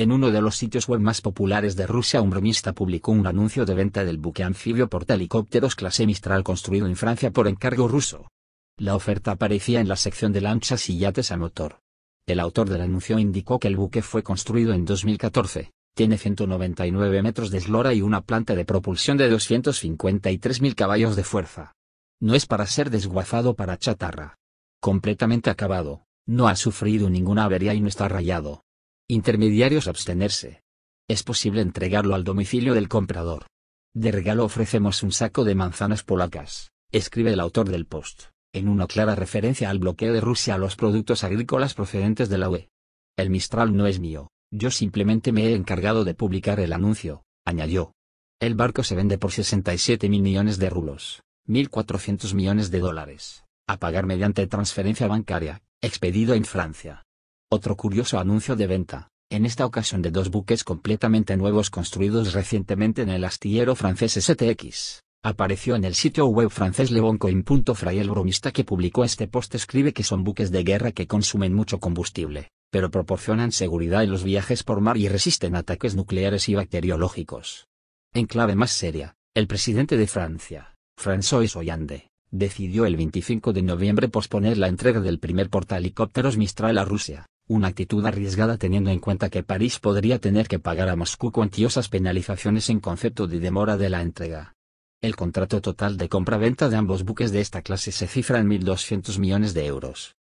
En uno de los sitios web más populares de Rusia un bromista publicó un anuncio de venta del buque anfibio helicópteros clase Mistral construido en Francia por encargo ruso. La oferta aparecía en la sección de lanchas y yates a motor. El autor del anuncio indicó que el buque fue construido en 2014, tiene 199 metros de eslora y una planta de propulsión de 253.000 caballos de fuerza. No es para ser desguazado para chatarra. Completamente acabado, no ha sufrido ninguna avería y no está rayado. Intermediarios abstenerse. Es posible entregarlo al domicilio del comprador. De regalo ofrecemos un saco de manzanas polacas, escribe el autor del post, en una clara referencia al bloqueo de Rusia a los productos agrícolas procedentes de la UE. El Mistral no es mío, yo simplemente me he encargado de publicar el anuncio, añadió. El barco se vende por 67 millones de rulos, 1.400 millones de dólares, a pagar mediante transferencia bancaria, expedido en Francia. Otro curioso anuncio de venta, en esta ocasión de dos buques completamente nuevos construidos recientemente en el astillero francés STX, apareció en el sitio web francés leboncoin.fray el bromista que publicó este post escribe que son buques de guerra que consumen mucho combustible, pero proporcionan seguridad en los viajes por mar y resisten ataques nucleares y bacteriológicos. En clave más seria, el presidente de Francia, François Hollande, decidió el 25 de noviembre posponer la entrega del primer portahelicópteros Mistral a Rusia, una actitud arriesgada teniendo en cuenta que París podría tener que pagar a Moscú cuantiosas penalizaciones en concepto de demora de la entrega. El contrato total de compra-venta de ambos buques de esta clase se cifra en 1.200 millones de euros,